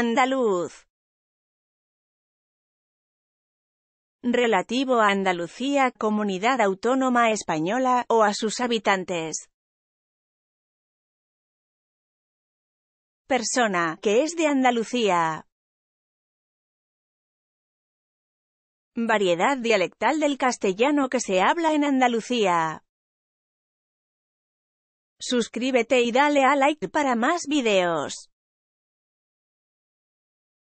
Andaluz. Relativo a Andalucía, comunidad autónoma española, o a sus habitantes. Persona, que es de Andalucía. Variedad dialectal del castellano que se habla en Andalucía. Suscríbete y dale a like para más videos.